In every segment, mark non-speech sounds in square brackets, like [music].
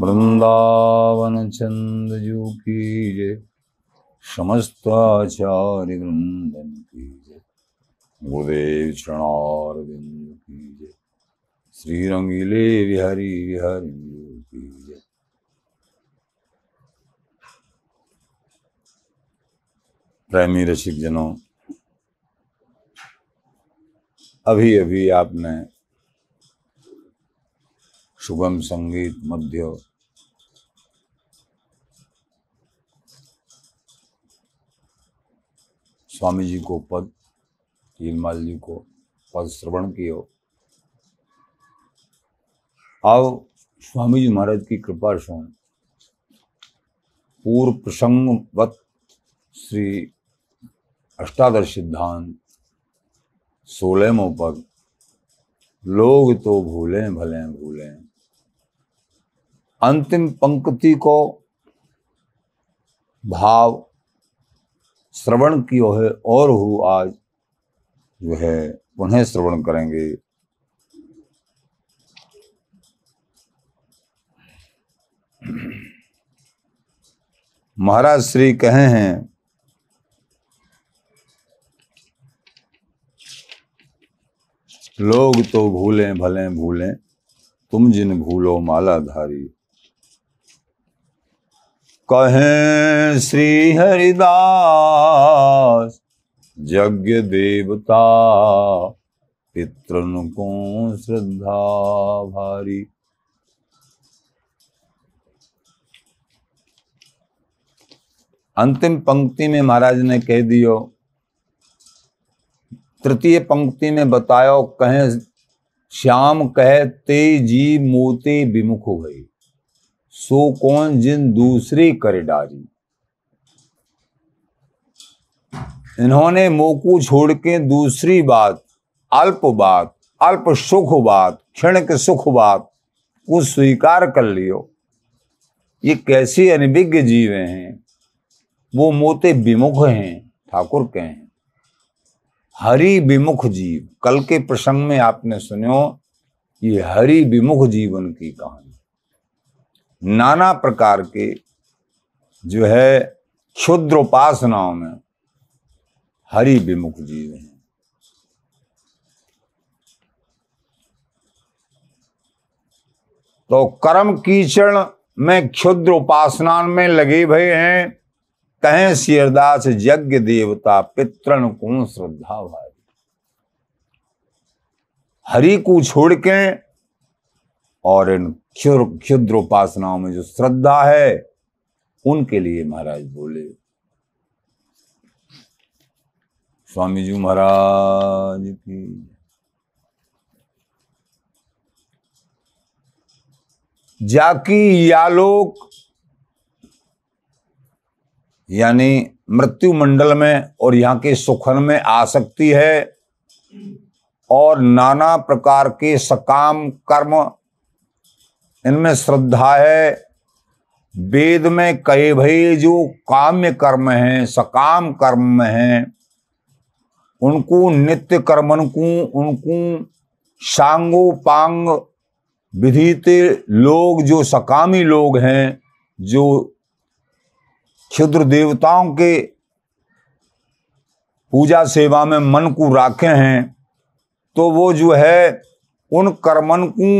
वृंदावन चंद जू की जय समस्ताचार्य वृंदन की जय गुरुदेव चरणार की जय श्री रंगीले विहारी विहारी की जय प्रेमी रसिक जनों अभी अभी आपने सुगम संगीत मध्य स्वामी जी को पद हिरमाल जी को पद श्रवण किया आओ स्वामी जी महाराज की कृपा सुन पूर्व प्रसंगवत श्री अष्टादश सिद्धांत सोलह मो पग लोग तो भूलें भले भूलें अंतिम पंक्ति को भाव श्रवण की है और हु आज जो है उन्हें श्रवण करेंगे महाराज श्री कहे हैं लोग तो भूलें भले भूलें तुम जिन भूलो मालाधारी कहें श्री हरिदास यज्ञ देवता पितृन को श्रद्धा भारी अंतिम पंक्ति में महाराज ने कह दियो तृतीय पंक्ति में बतायो कहें श्याम कहे ते जी मोते विमुख हो गई सो कौन जिन दूसरी कर डारी इन्होंने मोकू छोड़ के दूसरी बात अल्प बात अल्प सुख बात क्षण के सुख बात को स्वीकार कर लियो ये कैसे अनभिज्ञ जीव हैं वो मोते विमुख हैं ठाकुर के हैं हरि विमुख जीव कल के प्रसंग में आपने सुनो ये हरि विमुख जीवन की कहानी नाना प्रकार के जो है क्षुद्र उपासनाओं में हरि विमुख जीव है तो कर्म कीचड़ में क्षुद्र उपासना में लगे भय हैं कहें शेरदास यज्ञ देवता पितरण को श्रद्धा भारी हरि को छोड़ के और इन क्षुद्र उपासनाओं में जो श्रद्धा है उनके लिए महाराज बोले स्वामी जी महाराज की जाकी यालोक यानी मृत्यु मंडल में और यहाँ के सुखन में आ सकती है और नाना प्रकार के सकाम कर्म इनमें श्रद्धा है वेद में कहे भई जो काम्य कर्म हैं सकाम कर्म हैं उनको नित्य कर्मन को उनको सांगो पांग विधित लोग जो सकामी लोग हैं जो क्षुद्र देवताओं के पूजा सेवा में मन को राखे हैं तो वो जो है उन कर्मन को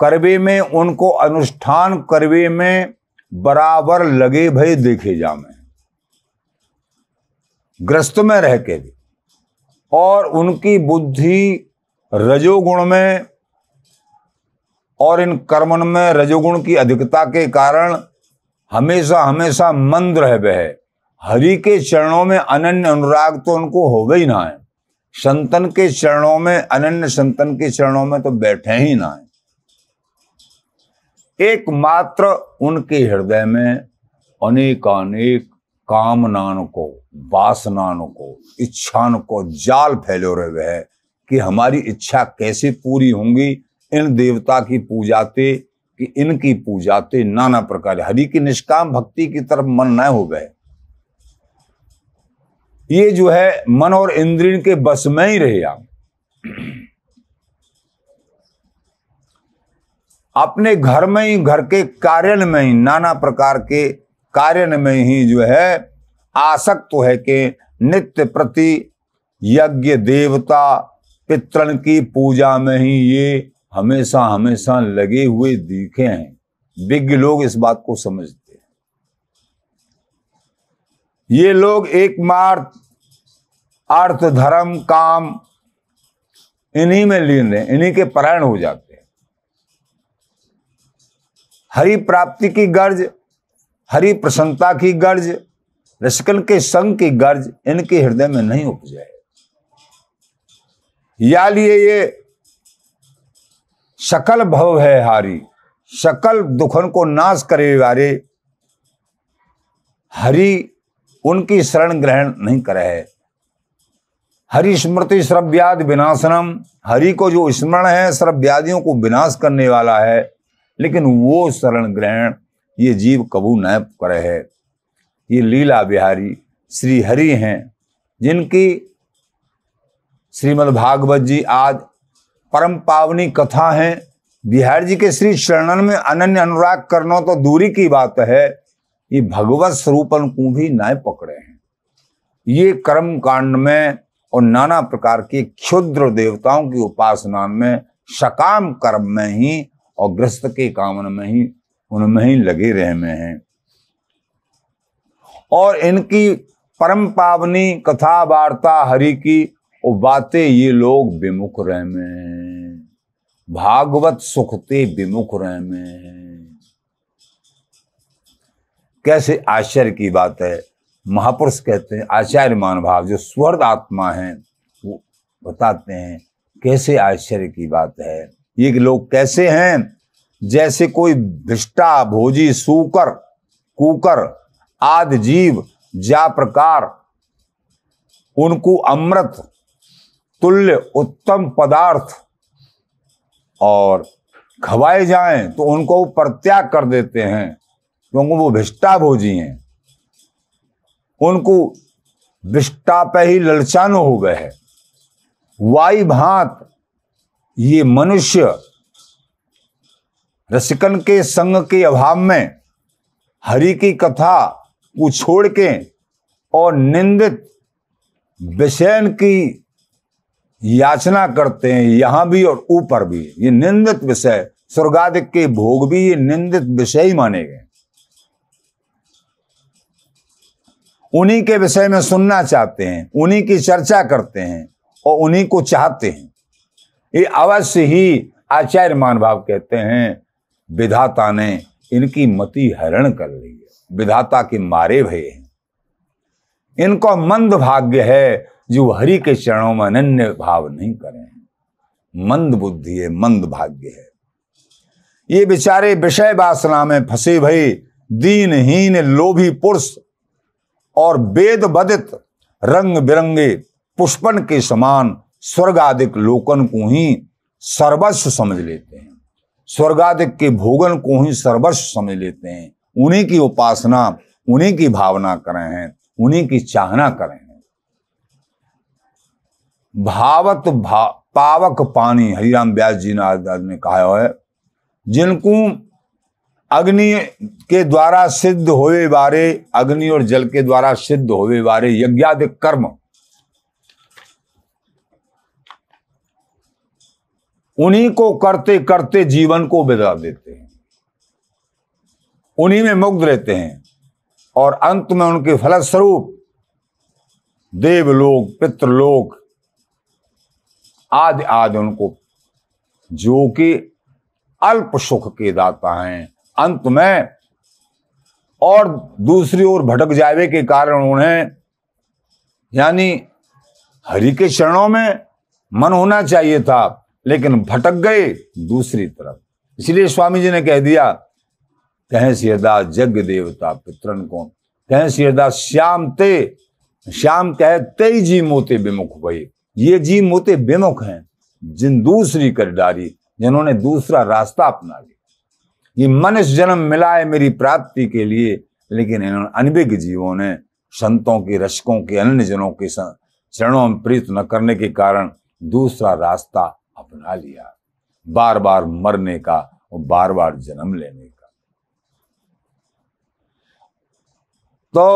करवे में उनको अनुष्ठान करवे में बराबर लगे भय देखे जा में ग्रस्त में रह के भी और उनकी बुद्धि रजोगुण में और इन कर्मन में रजोगुण की अधिकता के कारण हमेशा हमेशा मंद रह बह हरि के चरणों में अनन्य अनुराग तो उनको हो ही ना है संतन के चरणों में अनन्य संतन के चरणों में तो बैठे ही ना है एकमात्र उनके हृदय में अनेकानेक कामनान को वासनान को इच्छान को जाल फैलो रहे वह कि हमारी इच्छा कैसे पूरी होंगी इन देवता की पूजाते कि इनकी पूजा तो नाना प्रकार हरि की निष्काम भक्ति की तरफ मन न हो गए ये जो है मन और इंद्रिय के बस में ही रहे आप अपने घर में ही घर के कार्यन में ही नाना प्रकार के कार्यन में ही जो है आसक्त है कि नित्य प्रति यज्ञ देवता पितरण की पूजा में ही ये हमेशा हमेशा लगे हुए दिखे हैं विज्ञ लोग इस बात को समझते हैं ये लोग एक मार अर्थ धर्म काम इन्हीं में लीन रहे इन्हीं के परायण हो जाते हैं हरि प्राप्ति की गर्ज हरि प्रसन्नता की गर्ज रसिकल के संग की गर्ज इनके हृदय में नहीं उपजे या लिए ये सकल भव है हारी सकल दुखन को नाश करे वारे हरि उनकी शरण ग्रहण नहीं करे है हरि स्मृति श्रव्याद विनाशनम हरि को जो स्मरण है श्रव्यादियों को विनाश करने वाला है लेकिन वो शरण ग्रहण ये जीव कबू न करे है ये लीला बिहारी श्री हरि हैं जिनकी श्रीमद् भागवत जी आज परम पावनी कथा है बिहार जी के श्री शरणन में अनन्य अनुराग करना तो दूरी की बात है ये भगवत स्वरूपन को भी न पकड़े हैं ये कर्म कांड में और नाना प्रकार के क्षुद्र देवताओं की उपासना में सकाम कर्म में ही और ग्रस्त के कामन में ही उनमें ही लगे रह में हैं और इनकी परम पावनी कथा वार्ता हरि की और बातें ये लोग विमुख रह में भागवत सुखते विमुख रह में कैसे आश्चर्य की बात है महापुरुष कहते हैं आचार्य भाव जो स्वर्ग आत्मा है वो बताते हैं कैसे आश्चर्य की बात है ये लोग कैसे हैं जैसे कोई भिष्टा भोजी सूकर कुकर आदि जीव जा प्रकार उनको अमृत तुल्य उत्तम पदार्थ और खवाए जाएं तो उनको वो प्रत्याग कर देते हैं क्योंकि वो भिष्टा भोजी हैं उनको विष्टा पे ही ललचान हो गए है वाई भात ये मनुष्य रसिकन के संग के अभाव में हरि की कथा को छोड़ के और निंदित विषयन की याचना करते हैं यहां भी और ऊपर भी ये निंदित विषय स्वर्गाधिक के भोग भी ये निंदित विषय ही माने गए उन्हीं के विषय में सुनना चाहते हैं उन्हीं की चर्चा करते हैं और उन्हीं को चाहते हैं ये अवश्य ही आचार्य मानभाव कहते हैं विधाता ने इनकी मति हरण कर ली है विधाता के मारे भय हैं इनको मंद भाग्य है जो हरि के चरणों में अनन्य भाव नहीं करें मंद बुद्धि है मंद भाग्य है ये बेचारे विषय वासना में फंसे भई दीनहीन लोभी पुरुष और वेद बदित रंग बिरंगे पुष्पन के समान स्वर्गाधिक लोकन को ही सर्वस्व समझ लेते हैं स्वर्गाधिक के भोगन को ही सर्वस्व समझ लेते हैं उन्हीं की उपासना उन्हीं की भावना करें हैं उन्हीं की चाहना करें भावत भा पावक पानी हरिराम व्यास जी ने कहा है जिनको अग्नि के द्वारा सिद्ध होवे बारे अग्नि और जल के द्वारा सिद्ध होवे बारे यज्ञाधिक कर्म उन्हीं को करते करते जीवन को बिता देते हैं उन्हीं में मुग्ध रहते हैं और अंत में उनके फलस्वरूप देवलोक पितृलोक आदि आदि उनको जो कि अल्प सुख के दाता हैं अंत में और दूसरी ओर भटक जावे के कारण उन्हें यानी हरि के चरणों में मन होना चाहिए था लेकिन भटक गए दूसरी तरफ इसलिए स्वामी जी ने कह दिया कहें सिरदास जग देवता पितरन को कहें सियदा श्याम ते श्याम कहे तेई जी मोते विमुख भई ये जी मोते बेमुख हैं जिन दूसरी कर जिन्होंने दूसरा रास्ता अपना लिया ये मनुष्य जन्म मिला है मेरी प्राप्ति के लिए लेकिन इन्होंने अनभिज्ञ जीवों ने संतों के रसकों के अन्य जनों के चरणों में प्रीत न करने के कारण दूसरा रास्ता अपना लिया बार बार मरने का और बार बार जन्म लेने का तो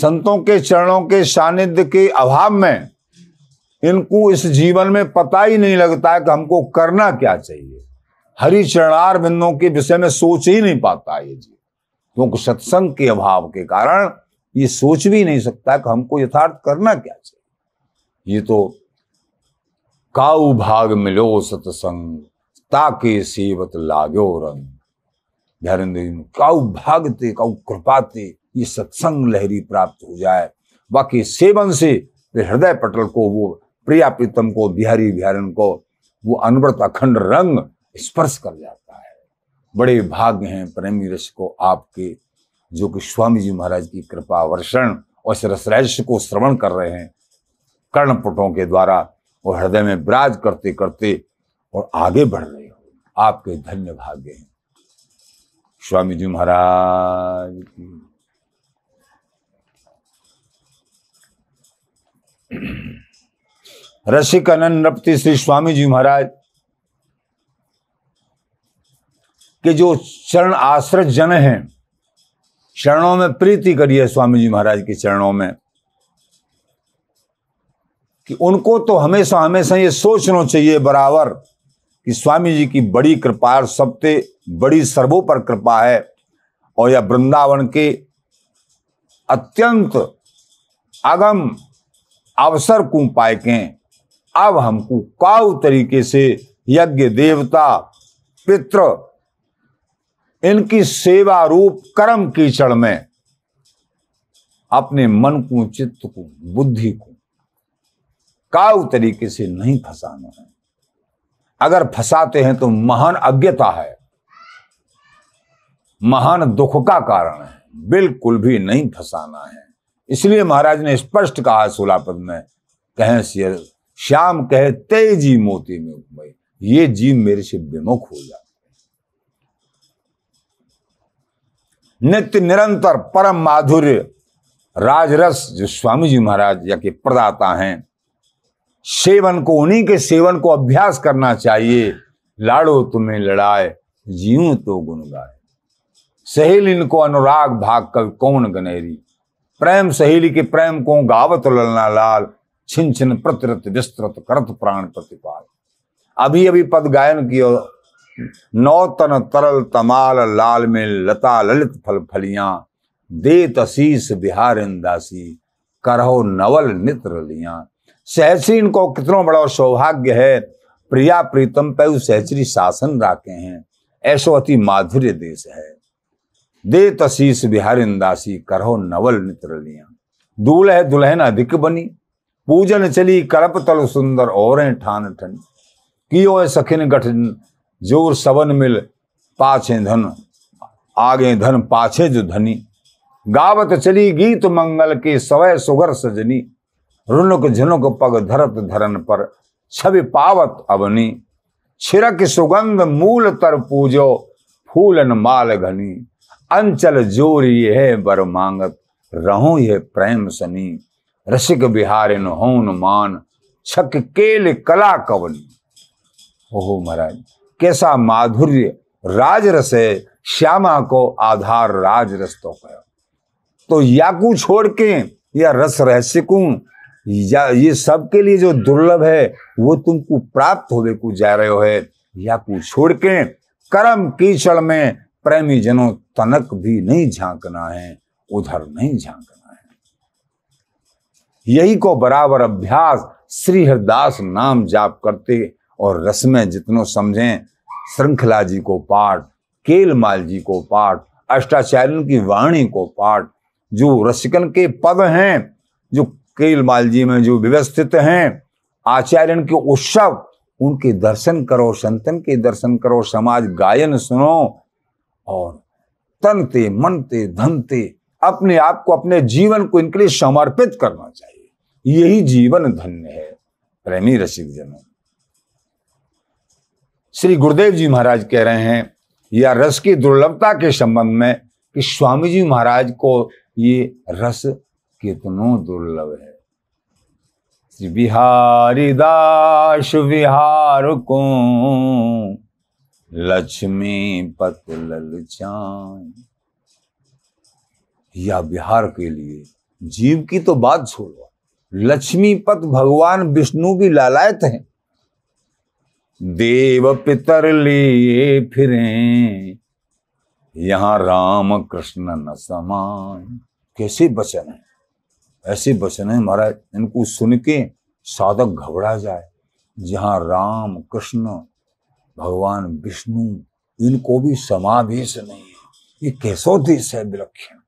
संतों के चरणों के सानिध्य के अभाव में इनको इस जीवन में पता ही नहीं लगता है कि हमको करना क्या चाहिए हरि चरणार बिंदों के विषय में सोच ही नहीं पाता ये जीव क्योंकि तो सत्संग के अभाव के कारण ये सोच भी नहीं सकता कि हमको यथार्थ करना क्या चाहिए ये तो काउ भाग मिलो सत्संग ताके सेवत लागो रंग धरेंद्र काऊ काउ भागते काउ कृपाते ये सत्संग लहरी प्राप्त हो जाए बाकी सेवन से हृदय पटल को वो प्रिया प्रीतम को बिहारी बिहारन को वो अनवरत अखंड रंग स्पर्श कर जाता है बड़े भाग्य हैं प्रेमी रस को आपके जो कि स्वामी जी महाराज की कृपा वर्षण और इस रसरहस को श्रवण कर रहे हैं कर्णपुटों के द्वारा वो हृदय में विराज करते करते और आगे बढ़ रहे हो आपके धन्य भाग्य हैं स्वामी जी महाराज की [clears throat] रसिक अनंत नृपति श्री स्वामी जी महाराज के जो चरण आश्रय जन हैं चरणों में प्रीति करिए स्वामी जी महाराज के चरणों में कि उनको तो हमेशा हमेशा ये सोचना चाहिए बराबर कि स्वामी जी की बड़ी कृपा और सबसे बड़ी सर्वोपर कृपा है और यह वृंदावन के अत्यंत अगम अवसर को पाए के अब हमको काउ तरीके से यज्ञ देवता पित्र इनकी सेवा रूप कर्म कीचड़ में अपने मन को चित्त को बुद्धि को काउ तरीके से नहीं फंसाना है अगर फंसाते हैं तो महान अज्ञता है महान दुख का कारण है बिल्कुल भी नहीं फंसाना है इसलिए महाराज ने स्पष्ट कहा सोलापद में कहें श्याम कहे तेजी मोती में उपमय ये जीव मेरे से विमुख हो जाते नित्य निरंतर परम माधुर्य राजरस जो स्वामी जी महाराज या के प्रदाता हैं सेवन को उन्हीं के सेवन को अभ्यास करना चाहिए लाड़ो तुम्हें लड़ाए जीव तो गुण गाए सहेल इनको अनुराग भाग कवि कौन गनेरी प्रेम सहेली के प्रेम को गावत ललना लाल छिन छिन प्रतिरत विस्तृत करत प्राण प्रतिपाल अभी अभी पद गायन कियो नौतन तरल तमाल लाल में लता ललित फल फलियां दे तशीस बिहार इंदासी करहो नवल नित्र लिया सहसी इनको कितनो बड़ा सौभाग्य है प्रिया प्रीतम पे सहचरी शासन राके हैं ऐसो अति माधुर्य देश है दे तशीस बिहार इंदासी करहो नवल नित्र लिया दूल्ह दुल्हन अधिक बनी पूजन चली करप तल सुंदर और ठान ठन कियो सखिन गठ जोर सवन मिल पाछे धन आगे धन पाछे जो धनी गावत चली गीत मंगल के सवय सुगर सजनी रुनक झुनक पग धरत धरन पर छवि पावत अवनी छिरक सुगंध मूल तर पूजो फूलन माल घनी अंचल जोर ये है बर मांगत रहो ये प्रेम सनी रसिक બિહારેનો હોન માન છક કેલ કલા કવન महाराज कैसा माधुर्य रस है श्यामा को आधार राज रस तो कहो तो याकू छोड़ के या रस रहस्य को या ये सबके लिए जो दुर्लभ है वो तुमको प्राप्त हो को जा रहे हो है याकू छोड़ के कर्म कीचड़ में प्रेमी जनों तनक भी नहीं झांकना है उधर नहीं झांकना यही को बराबर अभ्यास श्री हरदास नाम जाप करते और रस्में जितनों समझें श्रृंखला जी को पाठ केलमाल जी को पाठ अष्टाचार्यों की वाणी को पाठ जो रसिकन के पद हैं जो केलमाल जी में जो व्यवस्थित हैं आचार्य के उत्सव उनके दर्शन करो संतन के दर्शन करो समाज गायन सुनो और तनते मनते धनते अपने आप को अपने जीवन को इनके लिए समर्पित करना चाहिए यही जीवन धन्य है प्रेमी रसिक जनों श्री गुरुदेव जी महाराज कह रहे हैं या रस की दुर्लभता के संबंध में कि स्वामी जी महाराज को ये रस कितनों दुर्लभ है बिहारी दास विहार को लक्ष्मी पत ललचान या बिहार के लिए जीव की तो बात छोड़ो लक्ष्मीपत भगवान विष्णु की लालायत हैं देव पितर लिए फिरे यहां राम कृष्ण न समान कैसे वचन है ऐसे वचन है महाराज इनको सुन के साधक घबरा जाए जहां राम कृष्ण भगवान विष्णु इनको भी समावेश नहीं है ये कैसो देश है विलक्षण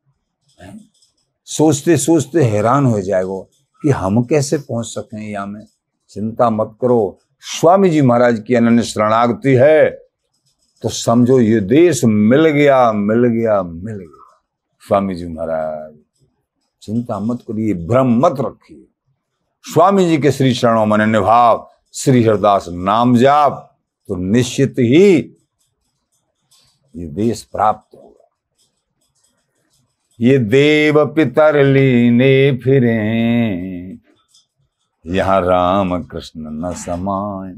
सोचते सोचते हैरान हो जाएगा कि हम कैसे पहुंच सके यहाँ में चिंता मत करो स्वामी जी महाराज की अनन्य शरणागति है तो समझो ये देश मिल गया मिल गया मिल गया स्वामी जी महाराज चिंता मत करिए भ्रम मत रखिए स्वामी जी के श्री चरणों में अन्य भाव श्री हरदास नाम जाप तो निश्चित ही ये देश प्राप्त ये देव पितर लीने फिरे यहां राम कृष्ण न समाय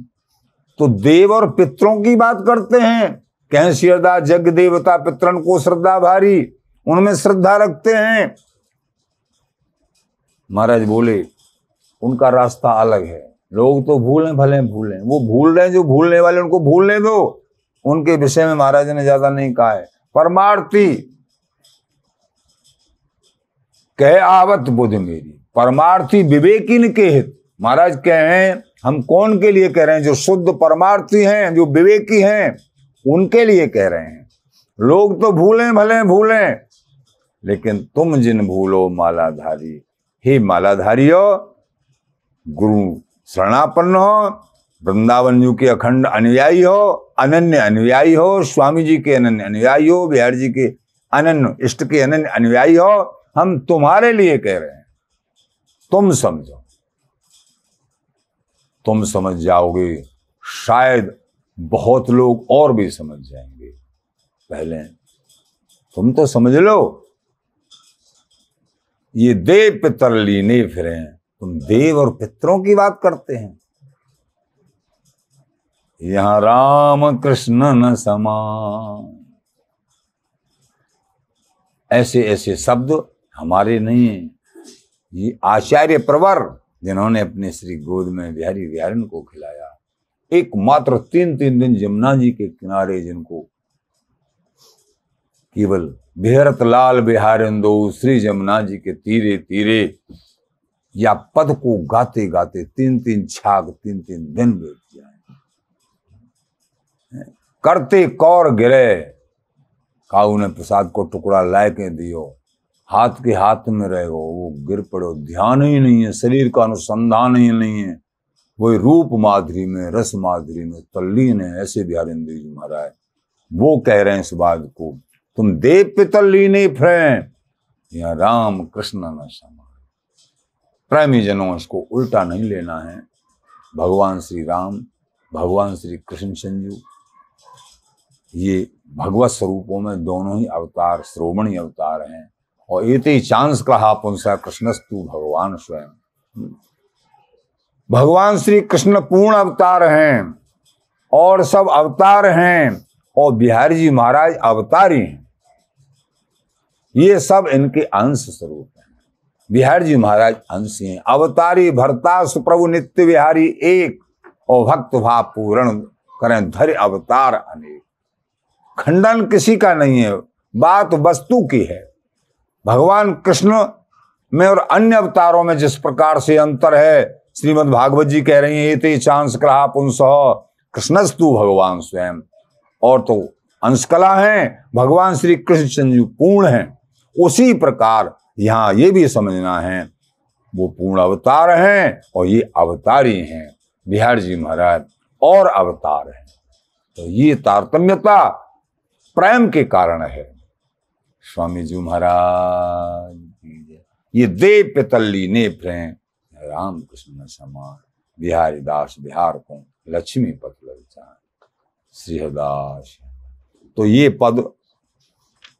तो देव और पितरों की बात करते हैं कह श्रद्धा जग देवता पितरन को श्रद्धा भारी उनमें श्रद्धा रखते हैं महाराज बोले उनका रास्ता अलग है लोग तो भूलें भले भूलें वो भूल रहे हैं जो भूलने वाले उनको भूलने दो उनके विषय में महाराज ने ज्यादा नहीं कहा है परमार्थी कह आवत बुध मेरी परमार्थी विवेकिन के हित महाराज कह रहे हैं हम कौन के लिए कह रहे हैं जो शुद्ध परमार्थी हैं जो विवेकी हैं उनके लिए कह रहे हैं लोग तो भूलें भले भूलें लेकिन तुम जिन भूलो मालाधारी हे मालाधारी हो गुरु शरणापन्न हो वृंदावन जी के अखंड अनुयायी हो अनन्य अनुयायी हो स्वामी जी के अनन्य अनुयायी हो बिहार जी के अनन्य इष्ट के अनन्य अनुयायी हो हम तुम्हारे लिए कह रहे हैं तुम समझो तुम समझ जाओगे शायद बहुत लोग और भी समझ जाएंगे पहले तुम तो समझ लो ये देव पितर लीने फिरे तुम देव और पितरों की बात करते हैं यहां राम कृष्ण न समान ऐसे ऐसे शब्द हमारे नहीं है ये आचार्य प्रवर जिन्होंने अपने श्री गोद में बिहारी बिहारिन को खिलाया एकमात्र तीन तीन दिन यमुना जी के किनारे जिनको केवल बेहरत लाल दो श्री यमुना जी के तीरे तीरे या पद को गाते गाते तीन तीन छाग तीन तीन दिन बैठ जाए करते कौर गिरे काऊ ने प्रसाद को टुकड़ा लाके दियो हाथ के हाथ में रहे हो वो गिर पड़ो ध्यान ही नहीं है शरीर का अनुसंधान ही नहीं है वो रूप माधुरी में रस माधुरी में तल्लीन है ऐसे बिहारेंद्र जी महाराज वो कह रहे हैं इस बात को तुम देव पे तल्ली नहीं फ्रे या राम कृष्ण न समान प्रेमी जनों इसको उल्टा नहीं लेना है भगवान श्री राम भगवान श्री कृष्ण संजू ये भगवत स्वरूपों में दोनों ही अवतार श्रोमणी अवतार हैं और इति चांस कहा पुनसा कृष्णस्तु भगवान स्वयं भगवान श्री कृष्ण पूर्ण अवतार हैं और सब अवतार हैं और बिहारी जी महाराज अवतारी हैं ये सब इनके अंश स्वरूप हैं बिहार जी महाराज अंश हैं अवतारी भरता सुप्रभु नित्य बिहारी एक और भक्त भाव पूर्ण करें धर अवतार अनेक खंडन किसी का नहीं है बात वस्तु की है भगवान कृष्ण में और अन्य अवतारों में जिस प्रकार से अंतर है श्रीमद् भागवत जी कह रही हैं ये चांस ग्रहा पुंस कृष्णस्तु भगवान स्वयं और तो अंशकला हैं भगवान श्री कृष्ण पूर्ण हैं उसी प्रकार यहाँ ये भी समझना है वो पूर्ण अवतार हैं और ये अवतारी हैं बिहार जी महाराज और अवतार हैं तो ये तारतम्यता प्रेम के कारण है स्वामी जी महाराज ये देव पितली नेत्र हैं राम कृष्ण समान बिहारी दास बिहार को लक्ष्मी पद ललचान श्रीहदास तो ये पद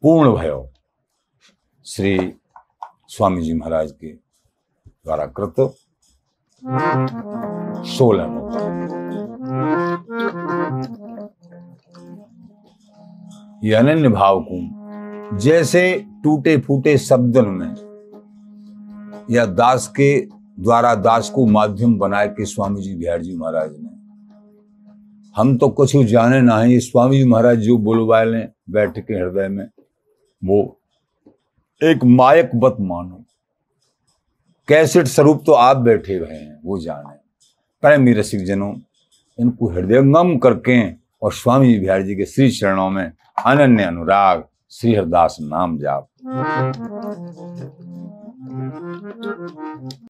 पूर्ण भयो श्री स्वामी जी महाराज के द्वारा कृत सोलह ये अनन्य भाव को जैसे टूटे फूटे शब्दों में या दास के द्वारा दास को माध्यम बना के स्वामी जी बिहार जी महाराज ने हम तो कुछ जाने ना है स्वामी जी महाराज जो बोलवा लें बैठ के हृदय में वो एक मायक बत मानो कैसेट स्वरूप तो आप बैठे हुए हैं वो जाने प्रेमी रसिक जनों इनको हृदयंगम करके और स्वामी जी बिहार जी के श्री चरणों में अनन्य अनुराग श्री नाम जाप